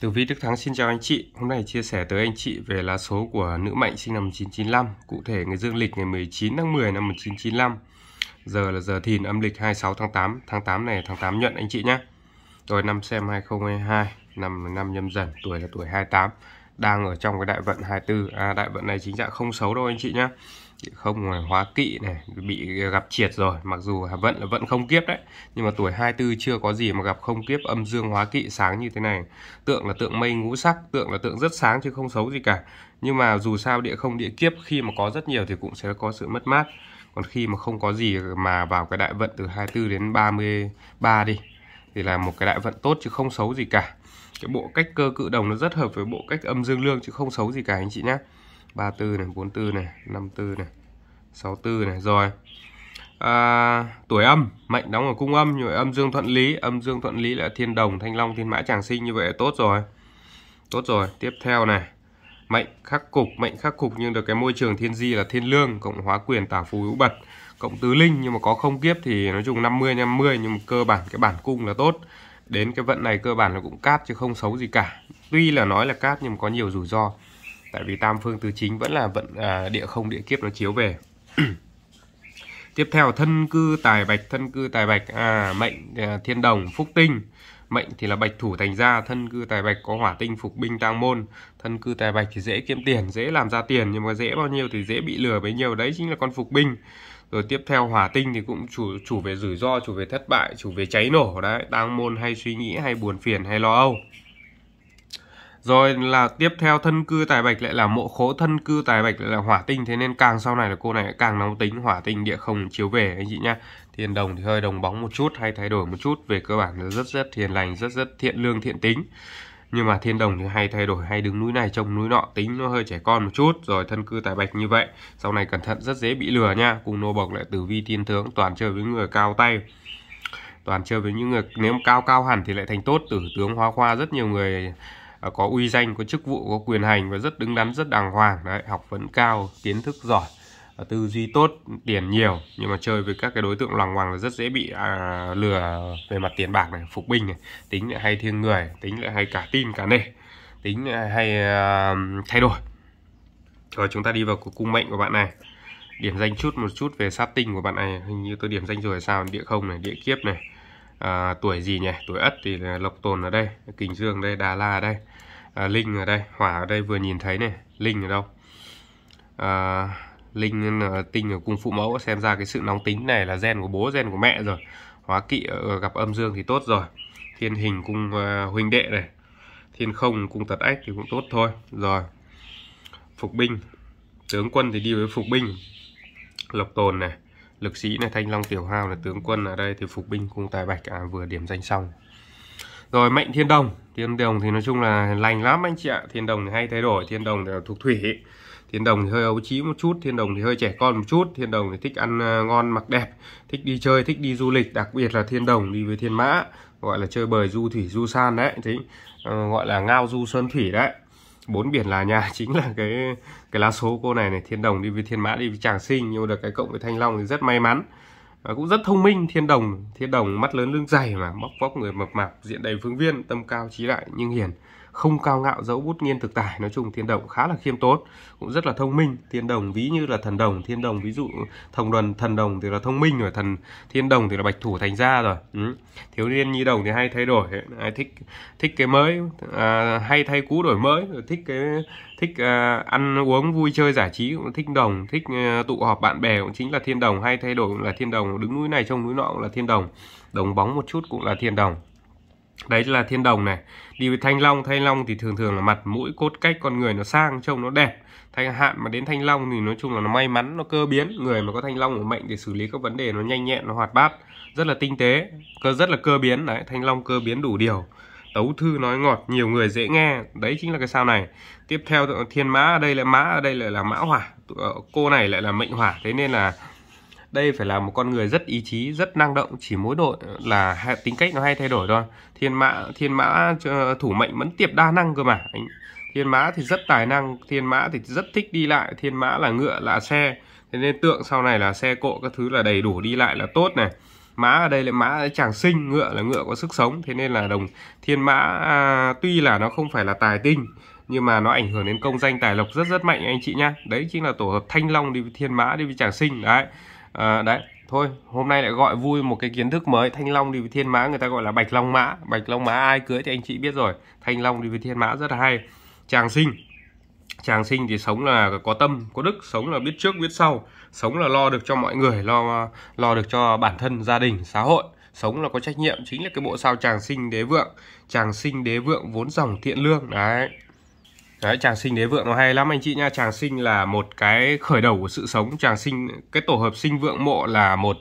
Tử Vi Đức Thắng xin chào anh chị. Hôm nay chia sẻ tới anh chị về lá số của nữ mệnh sinh năm 1995, cụ thể ngày dương lịch ngày 19 tháng 10 năm 1995. Giờ là giờ thìn âm lịch 26 tháng 8, tháng 8 này tháng 8 nhuận anh chị nhé. Tuổi năm xem 2022, năm năm nhâm dần, tuổi là tuổi 28, đang ở trong cái đại vận 24. À, đại vận này chính xác không xấu đâu anh chị nhé chị không này, hóa kỵ này bị gặp triệt rồi mặc dù hà vận là vẫn không kiếp đấy nhưng mà tuổi 24 chưa có gì mà gặp không kiếp âm dương hóa kỵ sáng như thế này tượng là tượng mây ngũ sắc tượng là tượng rất sáng chứ không xấu gì cả nhưng mà dù sao địa không địa kiếp khi mà có rất nhiều thì cũng sẽ có sự mất mát còn khi mà không có gì mà vào cái đại vận từ 24 đến 33 đi thì là một cái đại vận tốt chứ không xấu gì cả cái bộ cách cơ cự đồng nó rất hợp với bộ cách âm dương lương chứ không xấu gì cả anh chị nhé 34 này 44 này 54 này 64 này rồi à, tuổi âm mệnh đóng ở cung âm như vậy âm dương thuận lý âm dương thuận lý là thiên đồng thanh long thiên mã chàng sinh như vậy là tốt rồi tốt rồi tiếp theo này mệnh khắc cục mệnh khắc cục nhưng được cái môi trường thiên di là thiên lương cộng hóa quyền tả phù hữu bật cộng tứ linh nhưng mà có không kiếp thì nói chung 50 50 nhưng mà cơ bản cái bản cung là tốt đến cái vận này cơ bản là cũng cát chứ không xấu gì cả tuy là nói là cát nhưng mà có nhiều rủi ro tại vì tam phương tứ chính vẫn là vận à, địa không địa kiếp nó chiếu về tiếp theo thân cư tài bạch thân cư tài bạch à, mệnh à, thiên đồng phúc tinh mệnh thì là bạch thủ thành gia thân cư tài bạch có hỏa tinh phục binh tang môn thân cư tài bạch thì dễ kiếm tiền dễ làm ra tiền nhưng mà dễ bao nhiêu thì dễ bị lừa bấy nhiêu đấy chính là con phục binh rồi tiếp theo hỏa tinh thì cũng chủ chủ về rủi ro chủ về thất bại chủ về cháy nổ đấy tang môn hay suy nghĩ hay buồn phiền hay lo âu rồi là tiếp theo thân cư tài bạch lại là mộ khố thân cư tài bạch lại là hỏa tinh thế nên càng sau này là cô này càng nóng tính hỏa tinh địa không chiếu về anh chị nhá. Thiên đồng thì hơi đồng bóng một chút hay thay đổi một chút về cơ bản là rất rất hiền lành, rất rất thiện lương thiện tính. Nhưng mà thiên đồng thì hay thay đổi hay đứng núi này trông núi nọ tính nó hơi trẻ con một chút rồi thân cư tài bạch như vậy. Sau này cẩn thận rất dễ bị lừa nha. Cùng nô bộc lại tử vi thiên tướng toàn chơi với người cao tay toàn chơi với những người nếu cao cao hẳn thì lại thành tốt tử tướng hóa khoa rất nhiều người À, có uy danh có chức vụ có quyền hành và rất đứng đắn rất đàng hoàng đấy học vấn cao kiến thức giỏi à, tư duy tốt tiền nhiều nhưng mà chơi với các cái đối tượng loằng ngoằng là rất dễ bị à, lừa về mặt tiền bạc này phục binh này tính lại hay thiên người tính lại hay cả tin cả nể tính lại hay à, thay đổi rồi chúng ta đi vào cung mệnh của bạn này điểm danh chút một chút về sát tinh của bạn này hình như tôi điểm danh rồi sao địa không này địa kiếp này à, tuổi gì nhỉ tuổi ất thì lộc tồn ở đây kình dương đây đà la ở đây à, linh ở đây hỏa ở đây vừa nhìn thấy này linh ở đâu à, linh ờ, tinh ở cung phụ mẫu xem ra cái sự nóng tính này là gen của bố gen của mẹ rồi hóa kỵ gặp âm dương thì tốt rồi thiên hình cung uh, huynh đệ này thiên không cung tật ách thì cũng tốt thôi rồi phục binh tướng quân thì đi với phục binh lộc tồn này lực sĩ này thanh long tiểu hao là tướng quân ở đây thì phục binh cung tài bạch à, vừa điểm danh xong rồi mệnh thiên đồng thiên đồng thì nói chung là lành lắm anh chị ạ thiên đồng thì hay thay đổi thiên đồng thì thuộc thủy thiên đồng thì hơi ấu trí một chút thiên đồng thì hơi trẻ con một chút thiên đồng thì thích ăn à, ngon mặc đẹp thích đi chơi thích đi du lịch đặc biệt là thiên đồng đi với thiên mã gọi là chơi bời du thủy du san đấy thì uh, ờ, gọi là ngao du sơn thủy đấy bốn biển là nhà chính là cái cái lá số cô này này thiên đồng đi với thiên mã đi với chàng sinh nhưng mà được cái cộng với thanh long thì rất may mắn cũng rất thông minh thiên đồng thiên đồng mắt lớn lưng dày mà bóc vóc người mập mạp diện đầy phương viên tâm cao trí đại nhưng hiền không cao ngạo dẫu bút nghiên thực tài nói chung thiên đồng khá là khiêm tốn cũng rất là thông minh thiên đồng ví như là thần đồng thiên đồng ví dụ thông đoàn thần đồng thì là thông minh rồi thần thiên đồng thì là bạch thủ thành ra rồi ừ. thiếu niên nhi đồng thì hay thay đổi ai thích thích cái mới à, hay thay cũ đổi mới rồi thích cái thích à, ăn uống vui chơi giải trí cũng thích đồng thích à, tụ họp bạn bè cũng chính là thiên đồng hay thay đổi cũng là thiên đồng đứng núi này trông núi nọ cũng là thiên đồng đồng bóng một chút cũng là thiên đồng đấy là thiên đồng này đi với thanh long thanh long thì thường thường là mặt mũi cốt cách con người nó sang trông nó đẹp thanh hạn mà đến thanh long thì nói chung là nó may mắn nó cơ biến người mà có thanh long ở mệnh để xử lý các vấn đề nó nhanh nhẹn nó hoạt bát rất là tinh tế cơ rất là cơ biến đấy thanh long cơ biến đủ điều tấu thư nói ngọt nhiều người dễ nghe đấy chính là cái sao này tiếp theo thiên mã ở đây là mã ở đây lại là mã hỏa ờ, cô này lại là mệnh hỏa thế nên là đây phải là một con người rất ý chí rất năng động chỉ mỗi đội là tính cách nó hay thay đổi thôi thiên mã thiên mã ờ, thủ mệnh vẫn tiệp đa năng cơ mà thiên mã thì rất tài năng thiên mã thì rất thích đi lại thiên mã là ngựa là xe thế nên tượng sau này là xe cộ các thứ là đầy đủ đi lại là tốt này mã ở đây là mã chàng sinh ngựa là ngựa có sức sống thế nên là đồng thiên mã à, tuy là nó không phải là tài tinh nhưng mà nó ảnh hưởng đến công danh tài lộc rất rất mạnh anh chị nhá đấy chính là tổ hợp thanh long đi với thiên mã đi với chàng sinh đấy à, đấy thôi hôm nay lại gọi vui một cái kiến thức mới thanh long đi với thiên mã người ta gọi là bạch long mã bạch long mã ai cưới thì anh chị biết rồi thanh long đi với thiên mã rất là hay chàng sinh chàng sinh thì sống là có tâm có đức sống là biết trước biết sau sống là lo được cho mọi người lo lo được cho bản thân gia đình xã hội sống là có trách nhiệm chính là cái bộ sao chàng sinh đế vượng chàng sinh đế vượng vốn dòng thiện lương đấy Đấy, chàng sinh đế vượng nó hay lắm anh chị nha Chàng sinh là một cái khởi đầu của sự sống Chàng sinh, cái tổ hợp sinh vượng mộ là một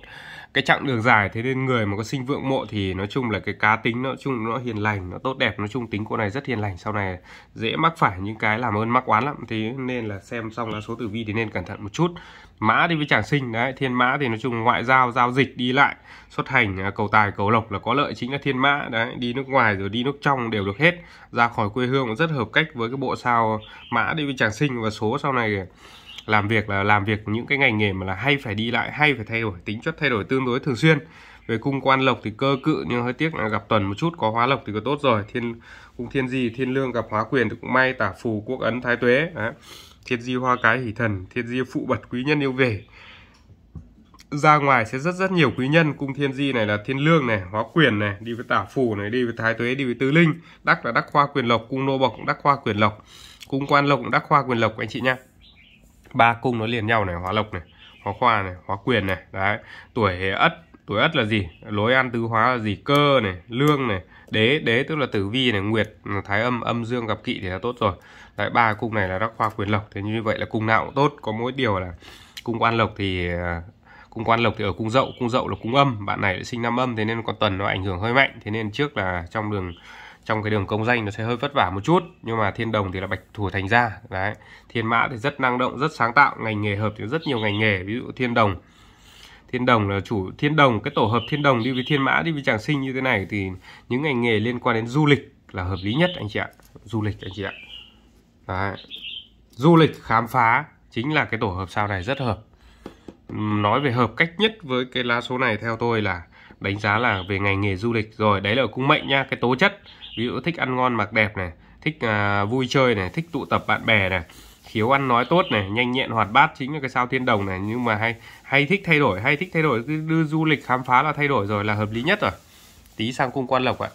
cái chặng đường dài thế nên người mà có sinh vượng mộ thì nói chung là cái cá tính nó chung nó hiền lành nó tốt đẹp nói chung tính cô này rất hiền lành sau này dễ mắc phải những cái làm ơn mắc oán lắm thế nên là xem xong lá số tử vi thì nên cẩn thận một chút mã đi với chàng sinh đấy thiên mã thì nói chung ngoại giao giao dịch đi lại xuất hành à, cầu tài cầu lộc là có lợi chính là thiên mã đấy đi nước ngoài rồi đi nước trong đều được hết ra khỏi quê hương cũng rất hợp cách với cái bộ sao mã đi với chàng sinh và số sau này làm việc là làm việc những cái ngành nghề mà là hay phải đi lại hay phải thay đổi tính chất thay đổi tương đối thường xuyên về cung quan lộc thì cơ cự nhưng hơi tiếc là gặp tuần một chút có hóa lộc thì có tốt rồi thiên cung thiên di thiên lương gặp hóa quyền thì cũng may tả phù quốc ấn thái tuế Đấy. thiên di hoa cái hỷ thần thiên di phụ bật quý nhân yêu về ra ngoài sẽ rất rất nhiều quý nhân cung thiên di này là thiên lương này hóa quyền này đi với tả phù này đi với thái tuế đi với tứ linh đắc là đắc khoa quyền lộc cung nô bộc cũng đắc khoa quyền lộc cung quan lộc cũng đắc khoa quyền lộc anh chị nha ba cung nó liền nhau này hóa lộc này hóa khoa này hóa quyền này đấy tuổi ất tuổi ất là gì lối ăn tứ hóa là gì cơ này lương này đế đế tức là tử vi này nguyệt thái âm âm dương gặp kỵ thì là tốt rồi đấy ba cung này là đắc khoa quyền lộc thế như vậy là cung nào cũng tốt có mỗi điều là cung quan lộc thì à, cung quan lộc thì ở cung dậu cung dậu là cung âm bạn này sinh năm âm thế nên con tuần nó ảnh hưởng hơi mạnh thế nên trước là trong đường trong cái đường công danh nó sẽ hơi vất vả một chút nhưng mà thiên đồng thì là bạch thủ thành ra đấy thiên mã thì rất năng động rất sáng tạo ngành nghề hợp thì rất nhiều ngành nghề ví dụ thiên đồng thiên đồng là chủ thiên đồng cái tổ hợp thiên đồng đi với thiên mã đi với chàng sinh như thế này thì những ngành nghề liên quan đến du lịch là hợp lý nhất anh chị ạ du lịch anh chị ạ đấy. du lịch khám phá chính là cái tổ hợp sao này rất hợp nói về hợp cách nhất với cái lá số này theo tôi là đánh giá là về ngành nghề du lịch rồi đấy là cung mệnh nha cái tố chất ví dụ thích ăn ngon mặc đẹp này thích à, vui chơi này thích tụ tập bạn bè này khiếu ăn nói tốt này nhanh nhẹn hoạt bát chính là cái sao thiên đồng này nhưng mà hay hay thích thay đổi hay thích thay đổi cứ đưa du lịch khám phá là thay đổi rồi là hợp lý nhất rồi tí sang cung quan lộc ạ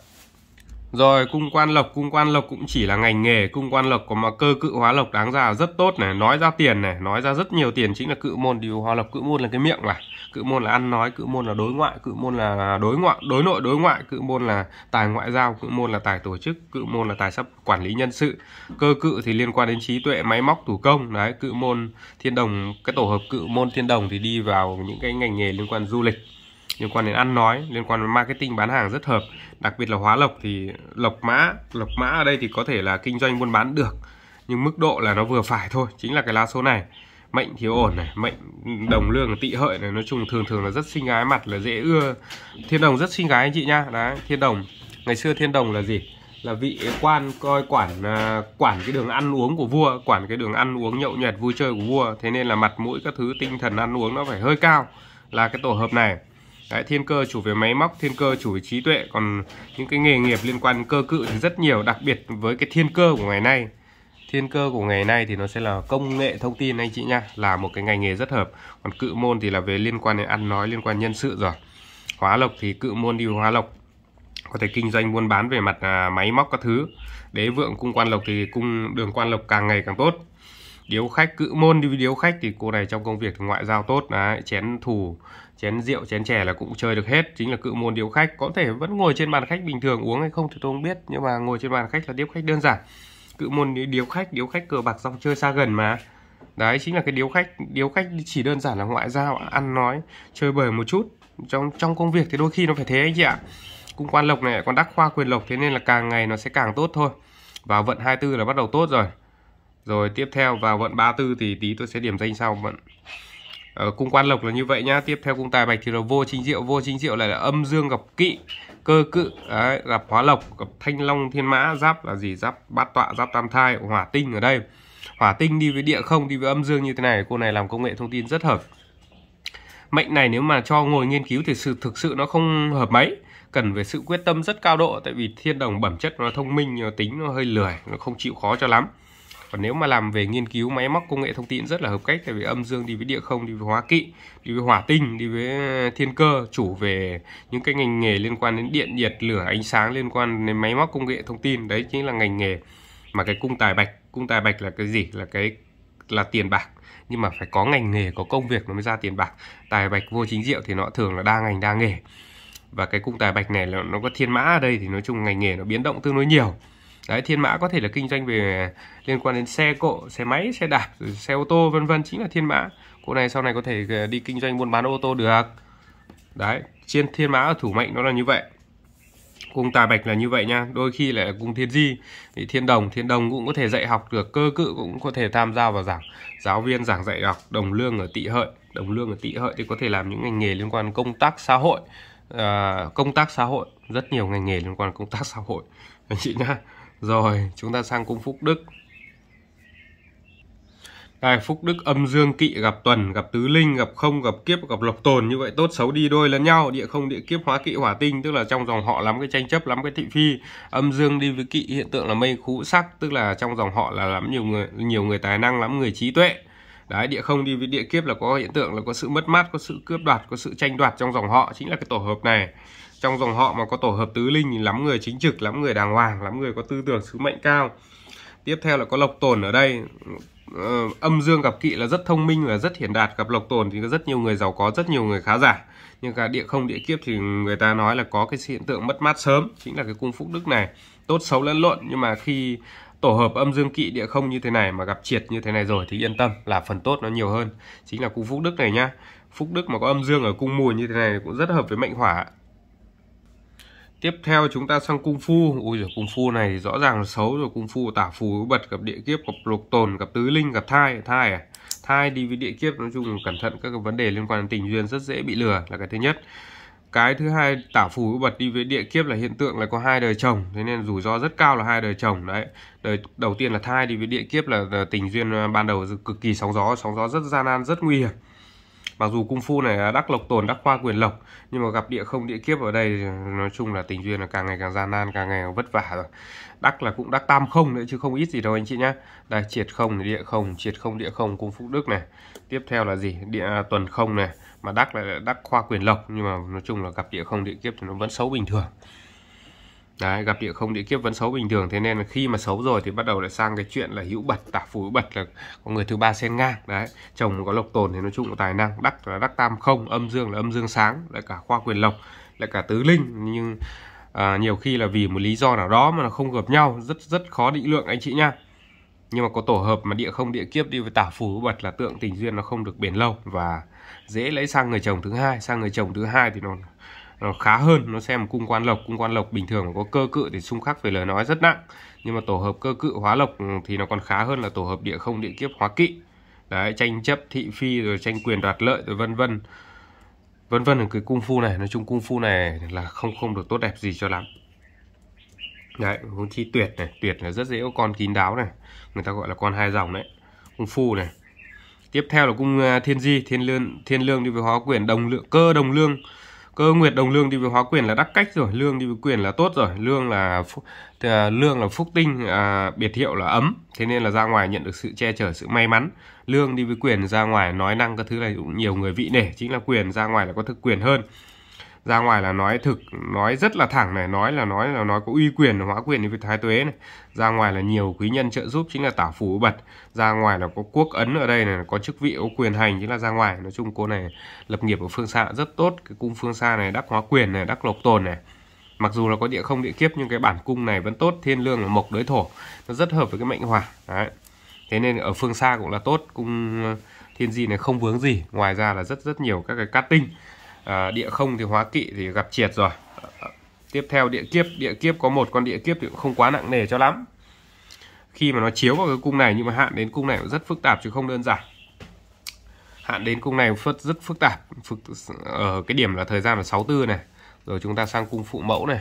rồi cung quan lộc, cung quan lộc cũng chỉ là ngành nghề, cung quan lộc có mà cơ cự hóa lộc đáng ra rất tốt này, nói ra tiền này, nói ra rất nhiều tiền chính là cự môn điều hóa lộc, cự môn là cái miệng mà. Cự môn là ăn nói, cự môn là đối ngoại, cự môn là đối ngoại, đối nội đối ngoại, cự môn là tài ngoại giao, cự môn là tài tổ chức, cự môn là tài sắp quản lý nhân sự. Cơ cự thì liên quan đến trí tuệ, máy móc, thủ công. Đấy, cự môn thiên đồng cái tổ hợp cự môn thiên đồng thì đi vào những cái ngành nghề liên quan du lịch liên quan đến ăn nói liên quan đến marketing bán hàng rất hợp đặc biệt là hóa lộc thì lộc mã lộc mã ở đây thì có thể là kinh doanh buôn bán được nhưng mức độ là nó vừa phải thôi chính là cái lá số này mệnh thiếu ổn này mệnh đồng lương tị hợi này nói chung thường thường là rất xinh gái mặt là dễ ưa thiên đồng rất xinh gái anh chị nhá đấy thiên đồng ngày xưa thiên đồng là gì là vị quan coi quản à, quản cái đường ăn uống của vua quản cái đường ăn uống nhậu nhẹt vui chơi của vua thế nên là mặt mũi các thứ tinh thần ăn uống nó phải hơi cao là cái tổ hợp này Đấy, thiên cơ chủ về máy móc, thiên cơ chủ về trí tuệ Còn những cái nghề nghiệp liên quan cơ cự thì rất nhiều Đặc biệt với cái thiên cơ của ngày nay Thiên cơ của ngày nay thì nó sẽ là công nghệ thông tin anh chị nha Là một cái ngành nghề rất hợp Còn cự môn thì là về liên quan đến ăn nói, liên quan nhân sự rồi Hóa lộc thì cự môn đi hóa lộc Có thể kinh doanh buôn bán về mặt à, máy móc các thứ Đế vượng cung quan lộc thì cung đường quan lộc càng ngày càng tốt điếu khách cự môn đi điếu khách thì cô này trong công việc ngoại giao tốt đấy chén thủ chén rượu chén chè là cũng chơi được hết chính là cự môn điếu khách có thể vẫn ngồi trên bàn khách bình thường uống hay không thì tôi không biết nhưng mà ngồi trên bàn khách là điếu khách đơn giản cự môn điếu khách điếu khách cờ bạc xong chơi xa gần mà đấy chính là cái điếu khách điếu khách chỉ đơn giản là ngoại giao ăn nói chơi bời một chút trong trong công việc thì đôi khi nó phải thế anh chị ạ cung quan lộc này còn đắc khoa quyền lộc thế nên là càng ngày nó sẽ càng tốt thôi vào vận 24 là bắt đầu tốt rồi rồi tiếp theo vào vận 34 thì tí tôi sẽ điểm danh sau vận ở ờ, cung quan lộc là như vậy nhá tiếp theo cung tài bạch thì là vô chính diệu vô chính diệu lại là âm dương gặp kỵ cơ cự đấy, gặp hóa lộc gặp thanh long thiên mã giáp là gì giáp bát tọa giáp tam thai hỏa tinh ở đây hỏa tinh đi với địa không đi với âm dương như thế này cô này làm công nghệ thông tin rất hợp mệnh này nếu mà cho ngồi nghiên cứu thì sự thực sự nó không hợp mấy cần về sự quyết tâm rất cao độ tại vì thiên đồng bẩm chất nó thông minh nó tính nó hơi lười nó không chịu khó cho lắm còn nếu mà làm về nghiên cứu máy móc công nghệ thông tin rất là hợp cách tại vì âm dương đi với địa không đi với hóa kỵ đi với hỏa tinh đi với ờ, thiên cơ chủ về những cái ngành nghề liên quan đến điện nhiệt lửa ánh sáng liên quan đến máy móc công nghệ thông tin đấy chính là ngành nghề mà cái cung tài bạch cung tài bạch là cái gì là cái là tiền bạc nhưng mà phải có ngành nghề có công việc nó mới ra tiền bạc tài bạch vô chính diệu thì nó thường là đa ngành đa nghề và cái cung tài bạch này là nó có thiên mã ở đây thì nói chung ngành nghề nó biến động tương đối nhiều đấy thiên mã có thể là kinh doanh về liên quan đến xe cộ xe máy xe đạp xe ô tô vân vân chính là thiên mã cô này sau này có thể ờ, đi kinh doanh buôn bán ô tô được đấy trên thiên mã ở thủ mệnh nó là như vậy cung tà bạch là như vậy nha đôi khi lại cung thiên di thì thiên đồng thiên đồng cũng có thể dạy học được cơ cự cũng có thể tham gia vào giảng giáo viên giảng dạy học đồng lương ở tị hợi đồng lương ở tị hợi thì có thể làm những ngành nghề liên quan công tác xã hội à, công tác xã hội rất nhiều ngành nghề liên quan công tác xã hội anh chị nhá rồi, chúng ta sang cung Phúc Đức. Đây, Phúc Đức âm dương kỵ gặp tuần, gặp tứ linh, gặp không, gặp kiếp, gặp lộc tồn. Như vậy tốt xấu đi đôi lẫn nhau. Địa không, địa kiếp, hóa kỵ, hỏa tinh. Tức là trong dòng họ lắm cái tranh chấp, lắm cái thị phi. Âm dương đi với kỵ hiện tượng là mây khú sắc. Tức là trong dòng họ là lắm nhiều người nhiều người tài năng, lắm người trí tuệ. Đấy, địa không đi với địa kiếp là có hiện tượng là có sự mất mát, có sự cướp đoạt, có sự tranh đoạt trong dòng họ. Chính là cái tổ hợp này trong dòng họ mà có tổ hợp tứ linh thì lắm người chính trực lắm người đàng hoàng lắm người có tư tưởng sứ mệnh cao tiếp theo là có lộc tồn ở đây ờ, âm dương gặp kỵ là rất thông minh và rất hiển đạt gặp lộc tồn thì có rất nhiều người giàu có rất nhiều người khá giả nhưng cả địa không địa kiếp thì người ta nói là có cái hiện tượng mất mát sớm chính là cái cung phúc đức này tốt xấu lẫn lộn nhưng mà khi tổ hợp âm dương kỵ địa không như thế này mà gặp triệt như thế này rồi thì yên tâm là phần tốt nó nhiều hơn chính là cung phúc đức này nhá phúc đức mà có âm dương ở cung mùi như thế này cũng rất hợp với mệnh hỏa Tiếp theo chúng ta sang cung phu Ui giời cung phu này thì rõ ràng là xấu rồi Cung phu tả phù bật gặp địa kiếp gặp lục tồn gặp tứ linh gặp thai Thai à Thai đi với địa kiếp nói chung cẩn thận các vấn đề liên quan đến tình duyên rất dễ bị lừa là cái thứ nhất cái thứ hai tả phù bật đi với địa kiếp là hiện tượng là có hai đời chồng thế nên rủi ro rất cao là hai đời chồng đấy đời đầu tiên là thai đi với địa kiếp là tình duyên à, ban đầu cực kỳ sóng gió sóng gió rất gian nan rất nguy hiểm mặc dù cung phu này là đắc lộc tồn đắc khoa quyền lộc nhưng mà gặp địa không địa kiếp ở đây nói chung là tình duyên là càng ngày càng gian nan càng ngày càng vất vả rồi đắc là cũng đắc tam không nữa chứ không ít gì đâu anh chị nhá đây triệt không địa không triệt không địa không cung phúc đức này tiếp theo là gì địa à, tuần không này mà đắc là đắc khoa quyền lộc nhưng mà nói chung là gặp địa không địa kiếp thì nó vẫn xấu bình thường Đấy, gặp địa không địa kiếp vẫn xấu bình thường thế nên là khi mà xấu rồi thì bắt đầu lại sang cái chuyện là hữu bật tả phù hữu bật là có người thứ ba xen ngang đấy chồng có lộc tồn thì nói chung là tài năng đắc là đắc tam không âm dương là âm dương sáng lại cả khoa quyền lộc lại cả tứ linh nhưng à, nhiều khi là vì một lý do nào đó mà nó không gặp nhau rất rất khó định lượng anh chị nha nhưng mà có tổ hợp mà địa không địa kiếp đi với tả phù bật là tượng tình duyên nó không được bền lâu và dễ lấy sang người chồng thứ hai sang người chồng thứ hai thì nó nó ờ, khá hơn nó xem một cung quan lộc cung quan lộc bình thường có cơ cự thì xung khắc về lời nói rất nặng nhưng mà tổ hợp cơ cự hóa lộc ừ, thì nó còn khá hơn là tổ hợp địa không địa kiếp hóa kỵ đấy tranh chấp thị phi rồi tranh quyền đoạt lợi rồi vân vân vân vân ở cái cung phu này nói chung cung phu này là không không được tốt đẹp gì cho lắm đấy huống chi tuyệt này tuyệt là rất dễ có con kín đáo này người ta gọi là con hai dòng đấy cung phu này tiếp theo là cung à, thiên di thiên lương thiên lương đi với hóa quyền đồng lượng cơ đồng lương cơ nguyệt đồng lương đi với hóa quyền là đắc cách rồi lương đi với quyền là tốt rồi lương là à, lương là phúc tinh à, biệt hiệu là ấm thế nên là ra ngoài nhận được sự che chở sự may mắn lương đi với quyền ra ngoài nói năng các thứ này cũng nhiều người vị nể chính là quyền ra ngoài là có thực quyền hơn ra ngoài là nói thực nói rất là thẳng này nói là nói là nói có uy quyền hóa quyền với thái tuế này ra ngoài là nhiều quý nhân trợ giúp chính là tả phủ bật ra ngoài là có quốc ấn ở đây này có chức vị có quyền hành chính là ra ngoài nói chung cô này lập nghiệp ở phương xa rất tốt cái cung phương xa này đắc hóa quyền này đắc lộc tồn này mặc dù là có địa không địa kiếp nhưng cái bản cung này vẫn tốt thiên lương là mộc đối thổ nó rất hợp với cái mệnh hỏa đấy thế nên ở phương xa cũng là tốt cung ờ, thiên di này không vướng gì ngoài ra là rất rất nhiều các cái cát tinh à, địa không thì hóa kỵ thì gặp triệt rồi à, tiếp theo địa kiếp địa kiếp có một con địa kiếp thì cũng không quá nặng nề cho lắm khi mà nó chiếu vào cái cung này nhưng mà hạn đến cung này cũng rất phức tạp chứ không đơn giản hạn đến cung này phất rất phức tạp phức, ở cái điểm là thời gian là 64 này rồi chúng ta sang cung phụ mẫu này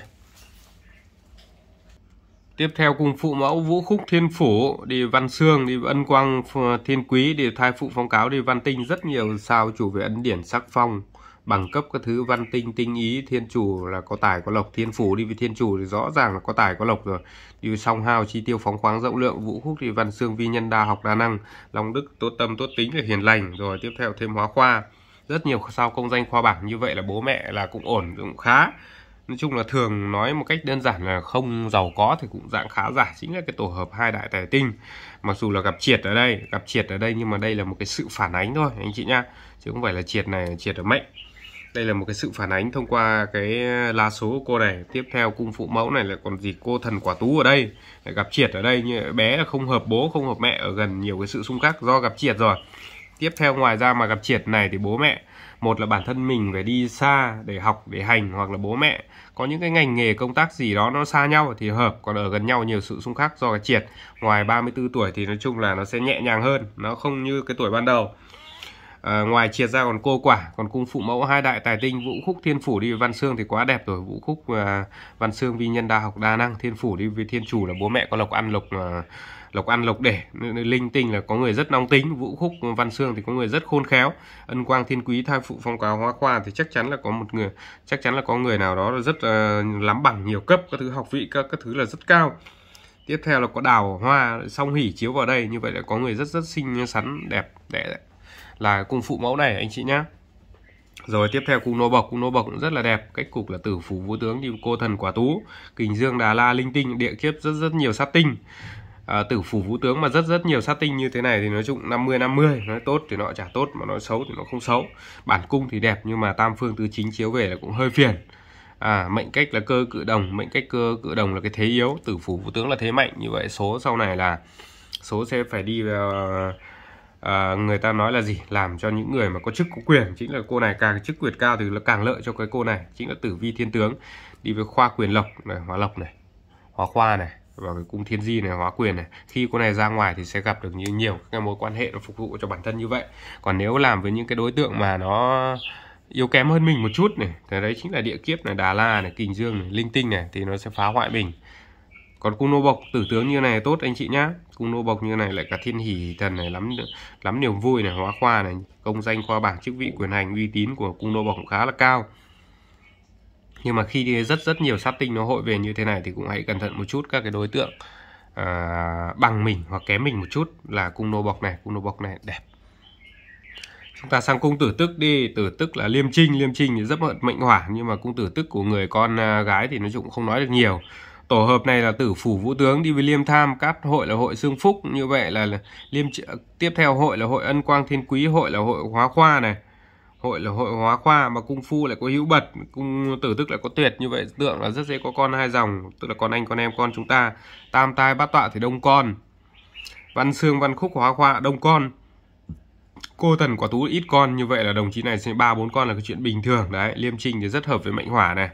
tiếp theo cung phụ mẫu vũ khúc thiên phủ đi văn xương đi ân quang thiên quý đi thai phụ phong cáo đi văn tinh rất nhiều sao chủ về ấn điển sắc phong bằng cấp các thứ văn tinh tinh ý thiên chủ là có tài có lộc thiên phủ đi với thiên chủ thì rõ ràng là có tài có lộc rồi đi với song hào chi tiêu phóng khoáng rộng lượng vũ khúc thì văn xương vi nhân đa học đa năng long đức tốt tâm tốt tính là hiền lành rồi tiếp theo thêm hóa khoa rất nhiều sao công danh khoa bảng như vậy là bố mẹ là cũng ổn cũng khá nói chung là thường nói một cách đơn giản là không giàu có thì cũng dạng khá giả chính là cái tổ hợp hai đại tài tinh mặc dù là gặp triệt ở đây gặp triệt ở đây nhưng mà đây là một cái sự phản ánh thôi anh chị nhá chứ không phải là triệt này triệt ở mệnh đây là một cái sự phản ánh thông qua cái ờ, lá số của cô này tiếp theo cung phụ mẫu này là còn gì cô thần quả tú ở đây gặp triệt ở đây như bé là không hợp bố không hợp mẹ ở gần nhiều cái sự xung khắc do gặp triệt rồi tiếp theo ngoài ra mà gặp triệt này thì bố mẹ một là bản thân mình phải đi xa để học để hành hoặc là bố mẹ có những cái ngành nghề công tác gì đó nó xa nhau thì hợp còn ở gần nhau nhiều sự xung khắc do gặp triệt ngoài 34 tuổi thì nói chung là nó sẽ nhẹ nhàng hơn nó không như cái tuổi ban đầu à, ngoài triệt ra còn cô quả còn cung phụ mẫu hai đại tài tinh vũ khúc thiên phủ đi với văn xương thì quá đẹp rồi vũ khúc à, văn xương vi nhân đa học đa năng thiên phủ đi với thiên chủ là bố mẹ có lộc ăn lộc à, lộc ăn lộc để linh tinh là có người rất nóng tính vũ khúc văn xương thì có người rất khôn khéo ân quang thiên quý thai phụ phong cáo hóa khoa thì chắc chắn là có một người chắc chắn là có người nào đó là rất uh, lắm bằng nhiều cấp các thứ học vị các các thứ là rất cao tiếp theo là có đào hoa song hỉ chiếu vào đây như vậy là có người rất rất xinh sắn đẹp đẽ là cung phụ mẫu này anh chị nhé rồi tiếp theo cung nô bộc, cung nô bộc cũng rất là đẹp, cách cục là tử phủ vũ tướng đi cô thần quả tú, kình dương đà la linh tinh, địa kiếp rất rất nhiều sát tinh. À, tử phủ vũ tướng mà rất rất nhiều sát tinh như thế này thì nói chung 50 50, nó tốt thì nó chả tốt mà nó xấu thì nó không xấu. Bản cung thì đẹp nhưng mà tam phương tứ chính chiếu về là cũng hơi phiền. À, mệnh cách là cơ cự đồng, mệnh cách cơ cự đồng là cái thế yếu, tử phủ vũ tướng là thế mạnh, như vậy số sau này là số sẽ phải đi vào à, người ta nói là gì làm cho những người mà có chức có quyền chính là cô này càng chức quyền cao thì là càng lợi cho cái cô này chính là tử vi thiên tướng đi với khoa quyền lộc này hóa lộc này hóa khoa này và cái cung thiên di này hóa quyền này khi cô này ra ngoài thì sẽ gặp được như nhiều cái mối quan hệ phục vụ cho bản thân như vậy còn nếu làm với những cái đối tượng mà nó yếu kém hơn mình một chút này thì đấy chính là địa kiếp này đà la này kình dương này linh tinh này thì nó sẽ phá hoại mình còn cung nô bộc tử tướng như này tốt anh chị nhá cung nô bộc như này lại cả thiên hỷ thần này lắm lắm niềm vui này hóa khoa này công danh khoa bảng chức vị quyền hành uy tín của cung nô bộc cũng khá là cao nhưng mà khi đi rất rất nhiều sát tinh nó hội về như thế này thì cũng hãy cẩn thận một chút các cái đối tượng à, bằng mình hoặc kém mình một chút là cung nô bộc này cung nô bộc này đẹp chúng ta sang cung tử tức đi tử tức là liêm trinh liêm trinh thì rất mệnh hỏa nhưng mà cung tử tức của người con à, gái thì nó cũng không nói được nhiều tổ hợp này là tử phủ vũ tướng đi với liêm tham cát hội là hội xương phúc như vậy là, liêm tiếp theo hội là hội ân quang thiên quý hội là hội hóa khoa này hội là hội hóa khoa mà cung phu lại có hữu bật cung tử tức lại có tuyệt như vậy tượng là rất dễ có con hai dòng tức là con anh con em con chúng ta tam tai bát tọa thì đông con văn xương văn khúc hóa khoa đông con cô tần quả tú ít con như vậy là đồng chí này sẽ ba bốn con là cái chuyện bình thường đấy liêm trinh thì rất hợp với mệnh hỏa này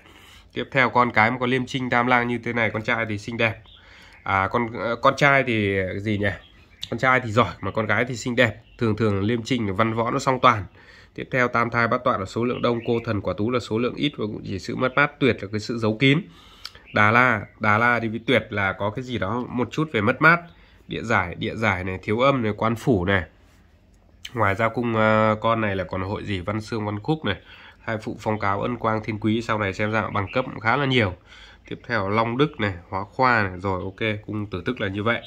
tiếp theo con cái mà có liêm trinh tam lang như thế này con trai thì xinh đẹp à, con con trai thì gì nhỉ con trai thì giỏi mà con gái thì xinh đẹp thường thường liêm trinh văn võ nó song toàn tiếp theo tam thai bát tọa là số lượng đông cô thần quả tú là số lượng ít và cũng chỉ sự mất mát tuyệt là cái sự giấu kín đà la đà la thì với tuyệt là có cái gì đó một chút về mất mát địa giải địa giải này thiếu âm này quan phủ này ngoài ra cung uh, con này là còn hội gì văn xương văn khúc này hai phụ phong cáo ân quang thiên quý sau này xem ra bằng cấp cũng khá là nhiều tiếp theo long đức này hóa khoa này rồi ok cung tử tức là như vậy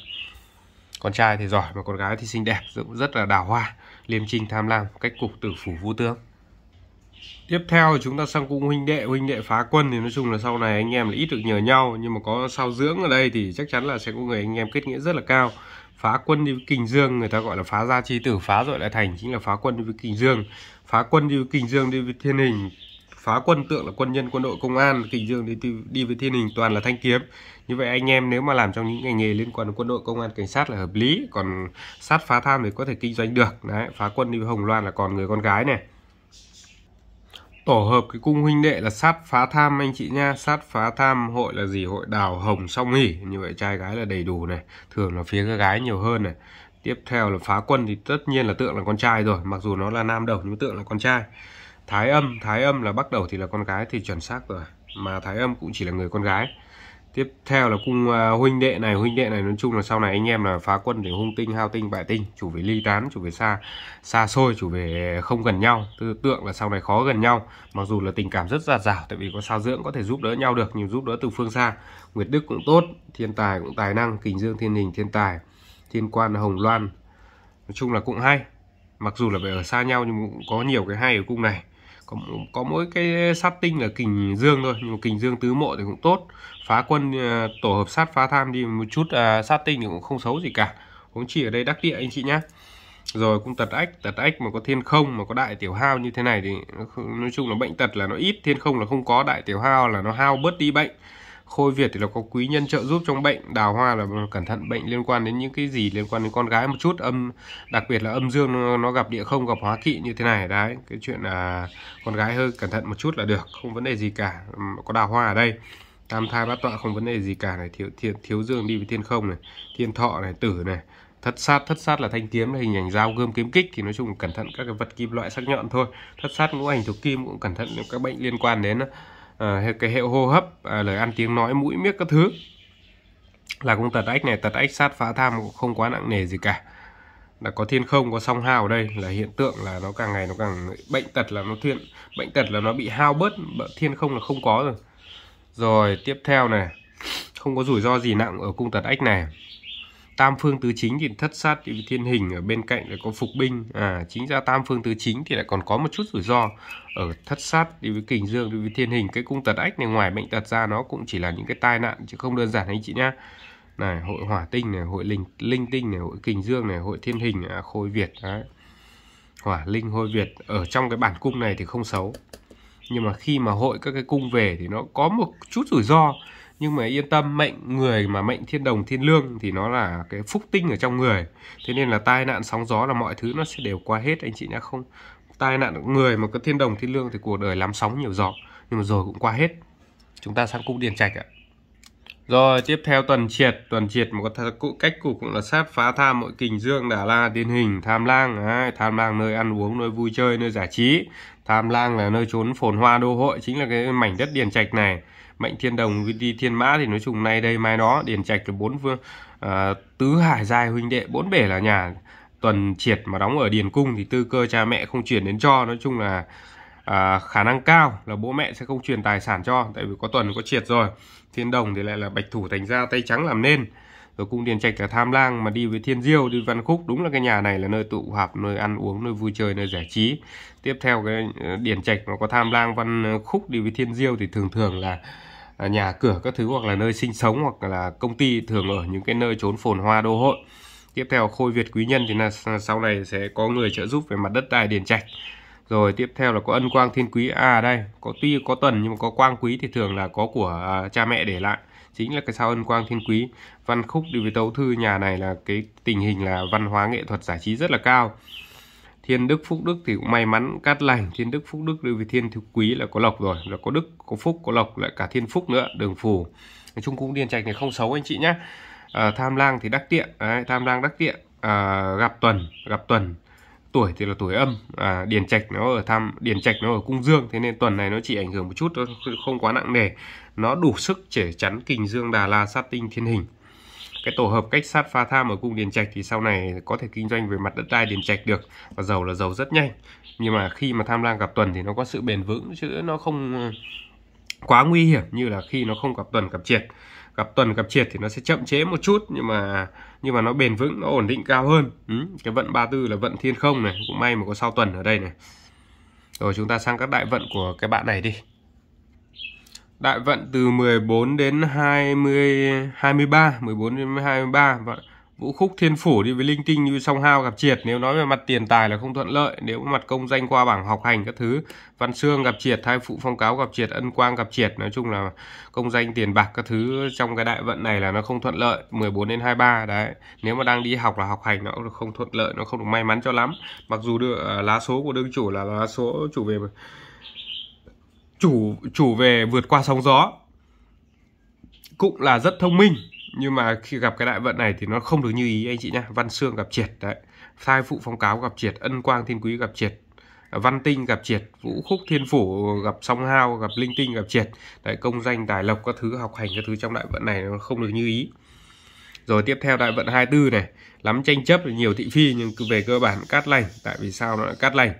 con trai thì giỏi mà con gái thì xinh đẹp cũng rất là đào hoa liêm trinh tham lam cách cục tử phủ vô tướng tiếp theo chúng ta sang cung huynh đệ huynh đệ phá quân thì nói chung là sau này anh em là ít được nhờ nhau nhưng mà có sao dưỡng ở đây thì chắc chắn là sẽ có người anh em kết nghĩa rất là cao phá quân đi với kình dương người ta gọi là phá gia chi tử phá rồi lại thành chính là phá quân đi với kình dương phá quân đi với kình dương đi với thiên hình phá quân tượng là quân nhân quân đội công an kình dương đi đi với thiên hình toàn là thanh kiếm như vậy anh em nếu mà làm trong những ngành nghề liên quan đến quân đội công an cảnh sát là hợp lý còn sát phá tham thì có thể kinh doanh được đấy phá quân đi với hồng loan là còn người con gái này tổ hợp cái cung huynh đệ là sát phá tham anh chị nha sát phá tham hội là gì hội đào hồng song hỉ như vậy trai gái là đầy đủ này thường là phía gái nhiều hơn này tiếp theo là phá quân thì tất nhiên là tượng là con trai rồi mặc dù nó là nam đầu nhưng tượng là con trai thái âm thái âm là bắt đầu thì là con gái thì chuẩn xác rồi mà thái âm cũng chỉ là người con gái tiếp theo là cung à, huynh đệ này huynh đệ này nói chung là sau này anh em là phá quân để hung tinh hao tinh bại tinh chủ về ly tán chủ về xa xa xôi chủ về không gần nhau tư tượng là sau này khó gần nhau mặc dù là tình cảm rất giạt rào tại vì có sao dưỡng có thể giúp đỡ nhau được nhưng giúp đỡ từ phương xa nguyệt đức cũng tốt thiên tài cũng tài năng kình dương thiên hình thiên tài thiên quan hồng loan nói chung là cũng hay mặc dù là về ở xa nhau nhưng cũng có nhiều cái hay ở cung này có, có mỗi cái sát tinh là kình dương thôi nhưng mà kình dương tứ mộ thì cũng tốt phá quân ờ, tổ hợp sát phá tham đi một chút à, sát tinh thì cũng không xấu gì cả cũng chỉ ở đây đắc địa anh chị nhé. rồi cũng tật ách tật ách mà có thiên không mà có đại tiểu hao như thế này thì nói chung là bệnh tật là nó ít thiên không là không có đại tiểu hao là nó hao bớt đi bệnh khôi việt thì là có quý nhân trợ giúp trong bệnh đào hoa là cẩn thận bệnh liên quan đến những cái gì liên quan đến con gái một chút âm đặc biệt là âm dương nó, nó gặp địa không gặp hóa kỵ như thế này đấy cái chuyện là con gái hơi cẩn thận một chút là được không vấn đề gì cả có đào hoa ở đây tam thai bát tọa không vấn đề gì cả này thiếu thiếu, thiếu dương đi với thiên không này thiên thọ này tử này thất sát thất sát là thanh kiếm hình ảnh dao gươm kiếm kích thì nói chung cẩn thận các cái vật kim loại sắc nhọn thôi thất sát ngũ hành thuộc kim cũng cẩn thận các bệnh liên quan đến à, cái hệ hô hấp à, lời ăn tiếng nói mũi miếc các thứ là con tật ếch này tật ếch sát phá tham cũng không quá nặng nề gì cả là có thiên không có song hao ở đây là hiện tượng là nó càng ngày nó càng bệnh tật là nó thiên bệnh tật là nó bị hao bớt thiên không là không có rồi rồi tiếp theo này không có rủi ro gì nặng ở cung tật ếch này tam phương tứ chính thì thất sát thì thiên hình ở bên cạnh lại có phục binh à chính ra tam phương tứ chính thì lại còn có một chút rủi ro ở thất sát thì với kình dương thì với thiên hình cái cung tật ách này ngoài bệnh tật ra nó cũng chỉ là những cái tai nạn chứ không đơn giản anh chị nhá này hội hỏa tinh này hội linh linh tinh này hội kình dương này hội thiên hình à, khôi việt đấy hỏa linh hôi việt ở trong cái bản cung này thì không xấu nhưng mà khi mà hội các cái cung về thì nó có một chút rủi ro nhưng mà yên tâm mệnh người mà mệnh thiên đồng thiên lương thì nó là cái phúc tinh ở trong người thế nên là tai nạn sóng gió là mọi thứ nó sẽ đều qua hết anh chị nhá không tai nạn người mà có thiên đồng thiên lương thì cuộc đời lắm sóng nhiều gió nhưng mà rồi cũng qua hết chúng ta sang cung điền trạch ạ rồi tiếp theo tuần triệt tuần triệt một cái cụ cách cục cũng là sát phá tham mọi kình dương đà la điên hình tham lang à, tham lang nơi ăn uống nơi vui chơi nơi giải trí tham lang là nơi trốn phồn hoa đô hội chính là cái mảnh đất điền trạch này mệnh thiên đồng đi thiên mã thì nói chung nay đây mai đó điền trạch là bốn phương à, tứ hải giai huynh đệ bốn bể là nhà tuần triệt mà đóng ở điền cung thì tư cơ cha mẹ không chuyển đến cho nói chung là à, khả năng cao là bố mẹ sẽ không truyền tài sản cho tại vì có tuần có triệt rồi thiên đồng thì lại là bạch thủ thành ra tay trắng làm nên rồi cung điền trạch là tham lang mà đi với thiên diêu đi văn khúc đúng là cái nhà này là nơi tụ họp nơi ăn uống nơi vui chơi nơi giải trí tiếp theo cái ờ, điền trạch mà có tham lang văn khúc đi với thiên diêu thì thường thường là À, nhà cửa các thứ hoặc là nơi sinh sống hoặc là công ty thường ở những cái nơi trốn phồn hoa đô hội tiếp theo khôi việt quý nhân thì là sau này sẽ có người trợ giúp về mặt đất đai điền trạch rồi tiếp theo là có ân quang thiên quý à đây có tuy có tuần nhưng mà có quang quý thì thường là có của à, cha mẹ để lại chính là cái sao ân quang thiên quý văn khúc đi với tấu thư nhà này là cái tình hình là văn hóa nghệ thuật giải trí rất là cao thiên đức phúc đức thì cũng may mắn cát lành thiên đức phúc đức đối với thiên thứ quý là có lộc rồi là có đức có phúc có lộc lại cả thiên phúc nữa đường phù nói chung cũng điền trạch thì không xấu anh chị nhé à, tham lang thì đắc tiện đấy, tham lang đắc tiện à, gặp tuần gặp tuần tuổi thì là tuổi âm à, điền trạch nó ở tham điền trạch nó ở cung dương thế nên tuần này nó chỉ ảnh hưởng một chút thôi không quá nặng nề nó đủ sức để chắn kình dương đà la sát tinh thiên hình cái tổ hợp cách sát pha tham ở cung Điền Trạch thì sau này có thể kinh doanh về mặt đất đai Điền Trạch được và giàu là giàu rất nhanh nhưng mà khi mà tham lang gặp tuần thì nó có sự bền vững chứ nó không ờ, quá nguy hiểm như là khi nó không gặp tuần gặp triệt gặp tuần gặp triệt thì nó sẽ chậm chế một chút nhưng mà nhưng mà nó bền vững nó ổn định cao hơn ừ, cái vận 34 là vận thiên không này cũng may mà có sao tuần ở đây này rồi chúng ta sang các đại vận của cái bạn này đi đại vận từ 14 đến 20 23, 14 đến 23 và Vũ Khúc Thiên Phủ đi với Linh Tinh như song hao gặp triệt nếu nói về mặt tiền tài là không thuận lợi nếu mặt công danh qua bảng học hành các thứ Văn xương gặp triệt Thái Phụ Phong Cáo gặp triệt Ân Quang gặp triệt nói chung là công danh tiền bạc các thứ trong cái đại vận này là nó không thuận lợi 14 đến 23 đấy nếu mà đang đi học là học hành nó không thuận lợi nó không được may mắn cho lắm mặc dù được à, lá số của đương chủ là lá số chủ về chủ chủ về vượt qua sóng gió cũng là rất thông minh nhưng mà khi gặp cái đại vận này thì nó không được như ý anh chị nhá văn xương gặp triệt đấy thai phụ phong cáo gặp triệt ân quang thiên quý gặp triệt văn tinh gặp triệt vũ khúc thiên phủ gặp song hao gặp linh tinh gặp triệt đại công danh tài lộc các thứ học hành các thứ trong đại vận này nó không được như ý rồi tiếp theo đại vận 24 này lắm tranh chấp nhiều thị phi nhưng cứ về cơ bản cát lành tại vì sao nó lại cát lành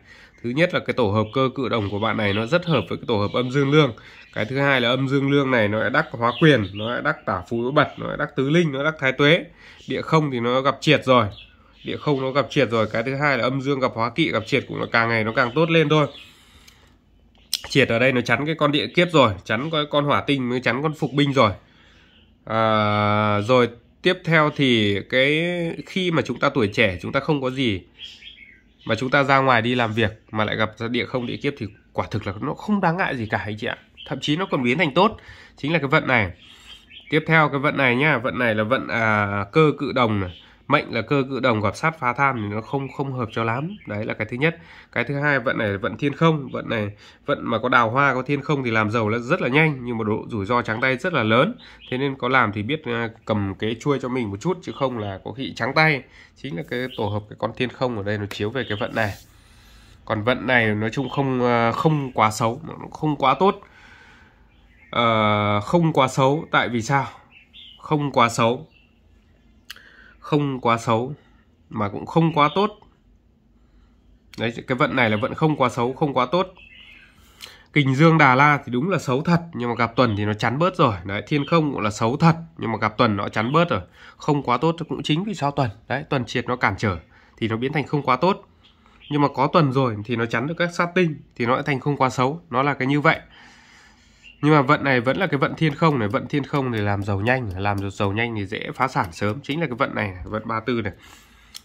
thứ nhất là cái tổ hợp cơ cự đồng của bạn này nó rất hợp với cái tổ hợp âm dương lương cái thứ hai là âm dương lương này nó lại đắc hóa quyền nó lại đắc tả phú đỗ bật nó lại đắc tứ linh nó đắc thái tuế địa không thì nó gặp triệt rồi địa không nó gặp triệt rồi cái thứ hai là âm dương gặp hóa kỵ gặp triệt cũng là càng ngày nó càng tốt lên thôi triệt ở đây nó chắn cái con địa kiếp rồi chắn cái con hỏa tinh mới chắn con phục binh rồi à, rồi tiếp theo thì cái khi mà chúng ta tuổi trẻ chúng ta không có gì mà chúng ta ra ngoài đi làm việc mà lại gặp địa không địa kiếp thì quả thực là nó không đáng ngại gì cả anh chị ạ thậm chí nó còn biến thành tốt chính là cái vận này tiếp theo cái vận này nhá vận này là vận à, cơ cự đồng này mệnh là cơ cự đồng gặp sát phá tham thì nó không không hợp cho lắm đấy là cái thứ nhất cái thứ hai vận này vận thiên không vận này vận mà có đào hoa có thiên không thì làm giàu là rất là nhanh nhưng mà độ rủi ro trắng tay rất là lớn thế nên có làm thì biết à, cầm cái chuôi cho mình một chút chứ không là có khi trắng tay chính là cái tổ hợp cái con thiên không ở đây nó chiếu về cái vận này còn vận này nói chung không à, không quá xấu không quá tốt à, không quá xấu tại vì sao không quá xấu không quá xấu mà cũng không quá tốt đấy cái vận này là vận không quá xấu không quá tốt kình dương đà la thì đúng là xấu thật nhưng mà gặp tuần thì nó chắn bớt rồi đấy thiên không cũng là xấu thật nhưng mà gặp tuần nó chắn bớt rồi không quá tốt cũng chính vì sao tuần đấy tuần triệt nó cản trở thì nó biến thành không quá tốt nhưng mà có tuần rồi thì nó chắn được các sát tinh thì nó lại thành không quá xấu nó là cái như vậy nhưng mà vận này vẫn là cái vận thiên không này vận thiên không thì làm giàu nhanh làm được giàu nhanh thì dễ phá sản sớm chính là cái vận này vận 34 này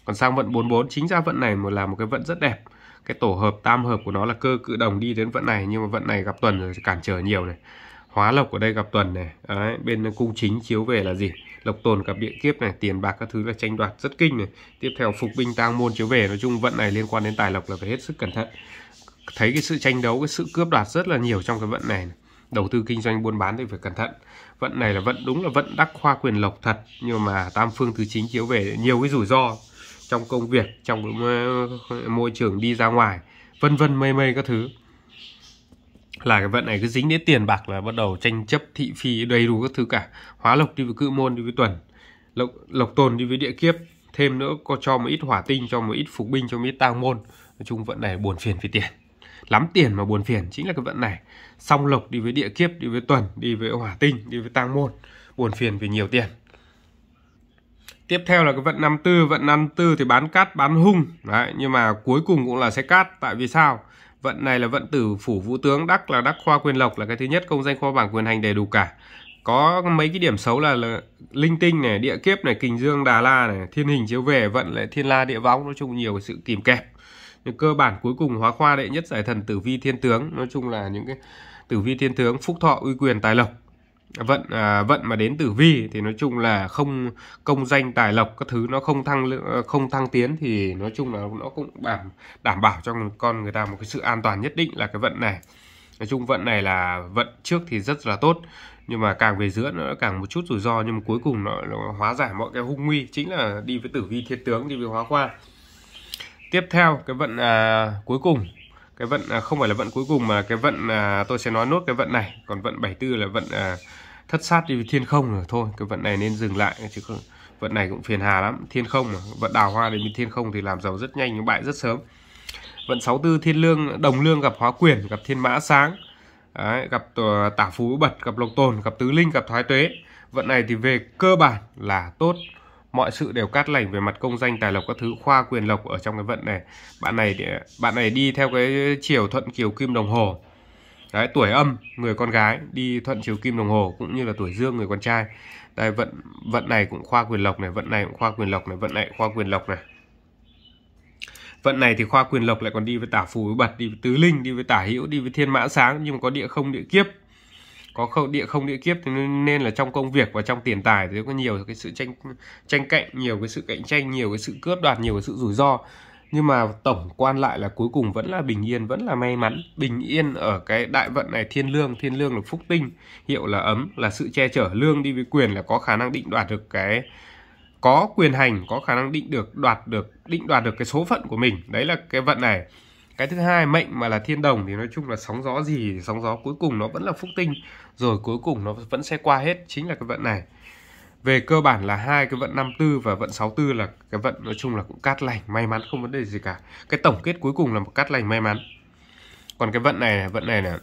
còn sang vận 44 chính ra vận này một là một cái vận rất đẹp cái tổ hợp tam hợp của nó là cơ cự đồng đi đến vận này nhưng mà vận này gặp tuần rồi cản trở nhiều này hóa lộc ở đây gặp tuần này Đấy, bên cung chính chiếu về là gì lộc tồn gặp địa kiếp này tiền bạc các thứ là tranh đoạt rất kinh này tiếp theo phục binh tang môn chiếu về nói chung vận này liên quan đến tài lộc là phải hết sức cẩn thận thấy cái sự tranh đấu cái sự cướp đoạt rất là nhiều trong cái vận này, này đầu tư kinh doanh buôn bán thì phải cẩn thận vận này là vận đúng là vận đắc khoa quyền lộc thật nhưng mà tam phương tứ chính chiếu về nhiều cái rủi ro trong công việc trong ờ, môi trường đi ra ngoài vân vân mây mây các thứ là cái vận này cứ dính đến tiền bạc là bắt đầu tranh chấp thị phi đầy đủ các thứ cả hóa lộc đi với cự môn đi với tuần lộc lộc tồn đi với địa kiếp thêm nữa có cho một ít hỏa tinh cho một ít phục binh cho một ít tang môn nói chung vận này buồn phiền vì tiền lắm tiền mà buồn phiền chính là cái vận này song lộc đi với địa kiếp đi với tuần đi với hỏa tinh đi với tang môn buồn phiền vì nhiều tiền tiếp theo là cái vận năm tư vận năm tư thì bán cát bán hung đấy nhưng mà cuối cùng cũng là sẽ cát tại vì sao vận này là vận tử phủ vũ tướng đắc là đắc khoa quyền lộc là cái thứ nhất công danh khoa bảng quyền hành đầy đủ cả có mấy cái điểm xấu là, là linh tinh này địa kiếp này kình dương đà la này thiên hình chiếu về vận lại thiên la địa võng nói chung nhiều sự kìm kẹp cơ bản cuối cùng hóa khoa đệ nhất giải thần tử vi thiên tướng nói chung là những cái tử vi thiên tướng phúc thọ uy quyền tài lộc vận à, vận mà đến tử vi thì nói chung là không công danh tài lộc các thứ nó không thăng ờ, không thăng tiến thì nói chung là nó cũng đảm đảm bảo cho con người ta một cái sự an toàn nhất định là cái vận này nói chung vận này là vận trước thì rất là tốt nhưng mà càng về giữa nó càng một chút rủi ro nhưng mà cuối cùng nó, nó hóa giải mọi cái hung nguy chính là đi với tử vi thiên tướng đi với hóa khoa tiếp theo cái vận à, cuối cùng cái vận à, không phải là vận cuối cùng mà cái vận à, tôi sẽ nói nốt cái vận này còn vận 74 là vận à, thất sát đi thiên không rồi thôi cái vận này nên dừng lại chứ không vận này cũng phiền hà lắm thiên không mà. vận đào hoa đến thiên không thì làm giàu rất nhanh nhưng bại rất sớm vận 64 thiên lương đồng lương gặp hóa quyền gặp thiên mã sáng Đấy, gặp ờ, tả phú bật gặp lộc tồn gặp tứ linh gặp thoái tuế vận này thì về cơ bản là tốt mọi sự đều cát lành về mặt công danh tài lộc các thứ khoa quyền lộc ở trong cái vận này bạn này bạn này đi theo cái chiều thuận chiều kim đồng hồ đấy tuổi âm người con gái đi thuận chiều kim đồng hồ cũng như là tuổi dương người con trai đây vận vận này cũng khoa quyền lộc này vận này cũng khoa quyền lộc này vận này khoa quyền lộc này vận này thì khoa quyền lộc lại còn đi với tả phù với bật đi với tứ linh đi với tả hữu đi với thiên mã sáng nhưng mà có địa không địa kiếp có không địa không địa kiếp nên là trong công việc và trong tiền tài thì có nhiều cái sự tranh tranh cạnh nhiều cái sự cạnh tranh nhiều cái sự cướp đoạt nhiều cái sự rủi ro nhưng mà tổng quan lại là cuối cùng vẫn là bình yên vẫn là may mắn bình yên ở cái đại vận này thiên lương thiên lương là phúc tinh hiệu là ấm là sự che chở lương đi với quyền là có khả năng định đoạt được cái có quyền hành có khả năng định được đoạt được định đoạt được cái số phận của mình đấy là cái vận này cái thứ hai mệnh mà là thiên đồng thì nói chung là sóng gió gì sóng gió cuối cùng nó vẫn là phúc tinh rồi cuối cùng nó vẫn sẽ qua hết chính là cái vận này về cơ bản là hai cái vận 54 và vận 64 là cái vận nói chung là cũng cát lành may mắn không vấn đề gì cả cái tổng kết cuối cùng là một cát lành may mắn còn cái vận này vận này là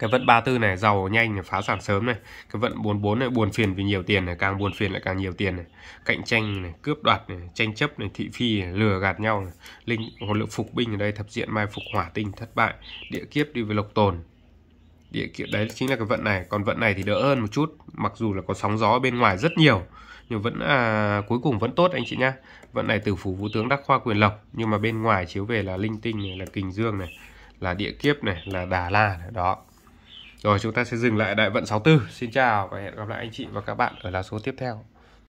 cái vận 34 này giàu nhanh phá sản sớm này cái vận 44 này buồn phiền vì nhiều tiền này càng buồn phiền lại càng nhiều tiền này cạnh tranh này cướp đoạt này tranh chấp này thị phi này, lừa gạt nhau này. linh hồn lượng phục binh ở đây thập diện mai phục hỏa tinh thất bại địa kiếp đi với lộc tồn địa kiếp đấy chính là cái vận này còn vận này thì đỡ hơn một chút mặc dù là có sóng gió bên ngoài rất nhiều nhưng vẫn à, cuối cùng vẫn tốt anh chị nhá vận này từ phủ vũ tướng đắc khoa quyền lộc nhưng mà bên ngoài chiếu về là linh tinh này là kình dương này là địa kiếp này là đà la này. đó rồi chúng ta sẽ dừng lại đại vận 64. Xin chào và hẹn gặp lại anh chị và các bạn ở lá số tiếp theo.